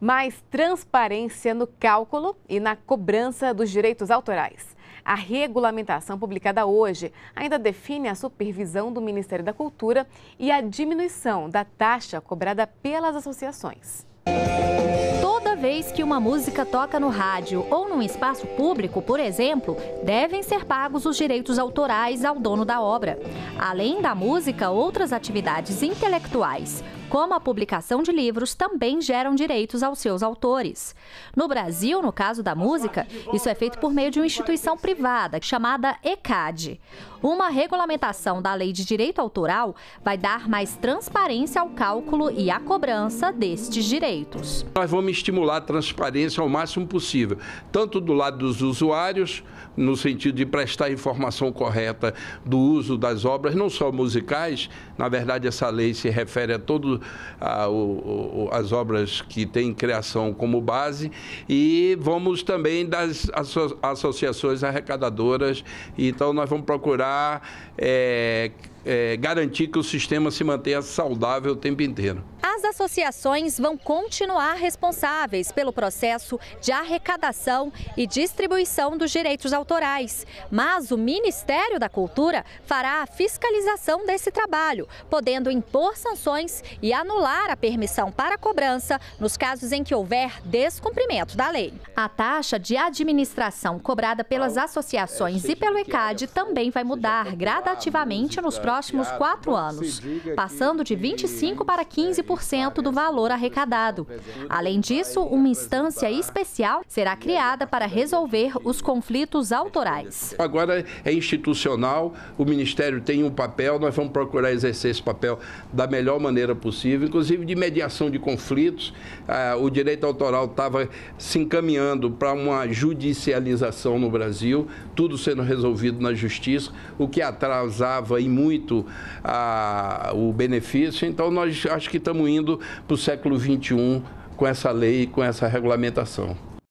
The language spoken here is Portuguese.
mais transparência no cálculo e na cobrança dos direitos autorais. A regulamentação publicada hoje ainda define a supervisão do Ministério da Cultura e a diminuição da taxa cobrada pelas associações. Toda vez que uma música toca no rádio ou num espaço público, por exemplo, devem ser pagos os direitos autorais ao dono da obra. Além da música, outras atividades intelectuais, como a publicação de livros, também geram direitos aos seus autores. No Brasil, no caso da música, isso é feito por meio de uma instituição privada chamada ECAD. Uma regulamentação da lei de direito autoral vai dar mais transparência ao cálculo e à cobrança destes direitos. Nós vamos estimular a transparência ao máximo possível, tanto do lado dos usuários, no sentido de prestar informação correta do uso das obras, não só musicais, na verdade essa lei se refere a todo a, o, o, as obras que têm criação como base e vamos também das asso associações arrecadadoras. Então, nós vamos procurar é, é, garantir que o sistema se mantenha saudável o tempo inteiro. As associações vão continuar responsáveis pelo processo de arrecadação e distribuição dos direitos autorais, mas o Ministério da Cultura fará a fiscalização desse trabalho, podendo impor sanções e anular a permissão para cobrança nos casos em que houver descumprimento da lei. A taxa de administração cobrada pelas associações e pelo ICAD também vai mudar gradativamente nos próximos próximos quatro anos, passando de 25% é para 15% é do valor arrecadado. Além disso, uma instância especial será criada para resolver os conflitos autorais. Agora é institucional, o Ministério tem um papel, nós vamos procurar exercer esse papel da melhor maneira possível, inclusive de mediação de conflitos. Ah, o direito autoral estava se encaminhando para uma judicialização no Brasil, tudo sendo resolvido na justiça, o que atrasava e muito direito a, o benefício. Então, nós acho que estamos indo para o século XXI com essa lei, com essa regulamentação.